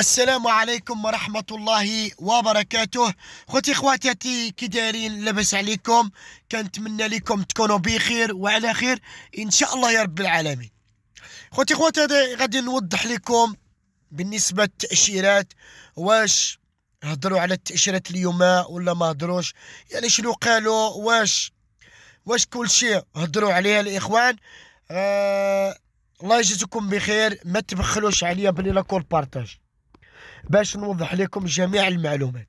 السلام عليكم ورحمة الله وبركاته خوتي خواتاتي كي دايرين لاباس عليكم كنتمنى لكم تكونوا بخير وعلى خير ان شاء الله يا رب العالمين خوتي خواتاتي غادي نوضح لكم بالنسبة للتأشيرات واش هضروا على التأشيرات اليوم ولا ما هضروش يعني شنو قالوا واش واش كل شيء هضروا عليها الاخوان آه الله يجزيكم بخير ما تبخلوش عليا بلي لاكور بارتاج باش نوضح لكم جميع المعلومات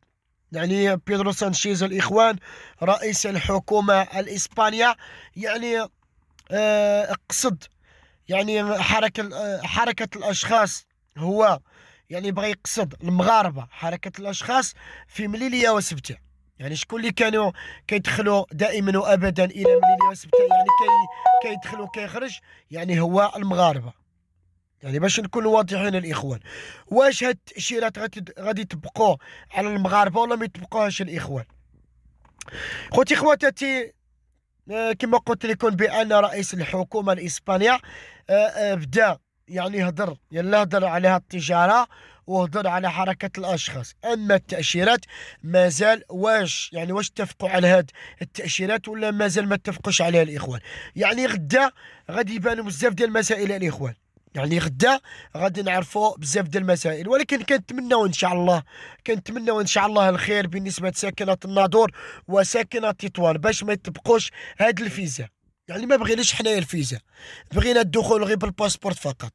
يعني بيدرو سانشيز الإخوان رئيس الحكومة الإسبانية يعني اقصد آه، يعني حركة آه، حركة الأشخاص هو يعني بغى يقصد المغاربة حركة الأشخاص في مليلية وسبتة يعني شكون اللي كانوا كيدخلوا دائما وابدا الى مليلية وسبتة يعني كي كيدخلوا كيخرج يعني هو المغاربه يعني باش نكونوا واضحين الاخوان واش هاد التاشيرات غادي تبقوا على المغاربه ولا ما يطبقوهاش الاخوان خوتي خواتاتي آه، كما قلت لكم بان رئيس الحكومه الاسبانيه آه، آه، بدا يعني هضر يلا هضر على هاد التجاره وهضر على حركة الأشخاص أما التأشيرات مازال واش يعني واش اتفقوا على هاد التأشيرات ولا مازال ما اتفقوش عليها الإخوان يعني غدا غادي يبانوا بزاف ديال المسائل الإخوان يعني غدا غادي نعرفوا بزاف ديال المسائل ولكن كنتمناو ان شاء الله كنتمناو ان شاء الله الخير بالنسبه لساكنه الناظور وساكنه تطوان باش ما يطبقوش هاد الفيزا يعني ما بغيناش حنايا الفيزا بغينا الدخول غير بالباسبورت فقط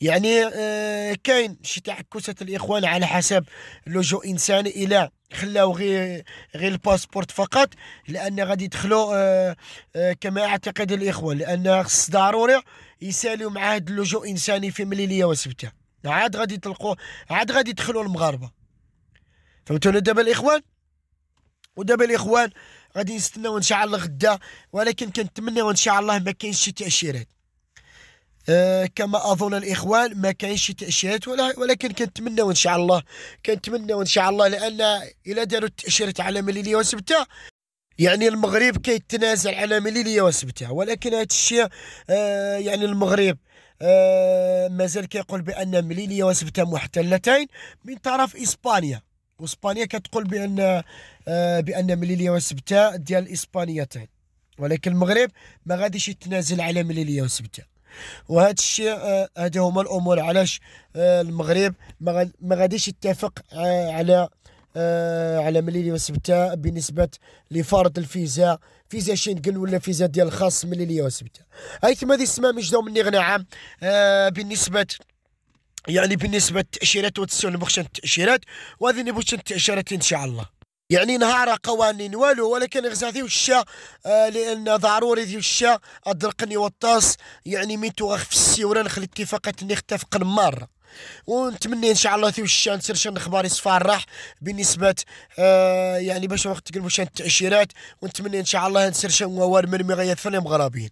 يعني آه كاين شي تعكسات الاخوان على حسب لجوء انساني الى خلاو غير غير الباسبورت فقط لان غادي يدخلوا آه آه كما اعتقد الاخوان لان خص ضروري يساليو مع هاد اللجوء انساني في مليليه وسبته عاد غادي تلقوا عاد غادي يدخلوا المغاربه فهمتونا دابا الاخوان ودابا الاخوان غادي نستناو ان شاء الله غدا ولكن كنتمنى ان شاء الله ما كاينش شي تاشيرات أه كما اظن الاخوان ما كاينش شي تاشيرات ولكن كنتمنى ان شاء الله كنتمنى ان شاء الله لان الا داروا التاشيرات على مليليه وسبته يعني المغرب كيتنازل على مليليه وسبتها ولكن هذا الشيء آه يعني المغرب آه مازال كيقول بان مليليه وسبته محتلتين من طرف اسبانيا واسبانيا كتقول بان آه بان مليليه وسبته ديال اسبانيتين ولكن المغرب ما غاديش يتنازل على مليليه وسبته وهذا الشيء آه هما الامور علاش آه، المغرب ما غاديش يتفق آه، على آه، على مليلي وسبتة بالنسبة لفارض الفيزا فيزا شينجل ولا فيزا ديال الخاص مليلي وسبتة أيتما هذه السماء مجدو مني غنى عام آه، بالنسبة يعني بالنسبة للتأشيرات وتسون بخشن التأشيرات وهذه نبوشن التأشيرات إن شاء الله يعني نهار قوانين والو ولكن غزاتي وشا آه لان ضروري ذي وشا ادرقني والطاس يعني ميتو غخف السيوره نخلي اتفاقات نختفق مره ونتمنى ان شاء الله الشان نصير شان اخبار راح بالنسبه آه يعني باش وقت تقلبوا شان التاشيرات ونتمنى ان شاء الله نصير شان ووار من مغيات في المغربيين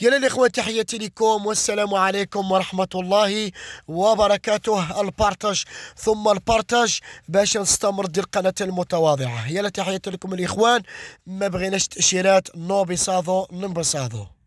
يلا الاخوان تحياتي لكم والسلام عليكم ورحمه الله وبركاته البارتاج ثم البارتاج باش نستمر ديال القناه المتواضعه يلا تحياتي لكم الاخوان ما بغيناش تاشيرات نمبر صادو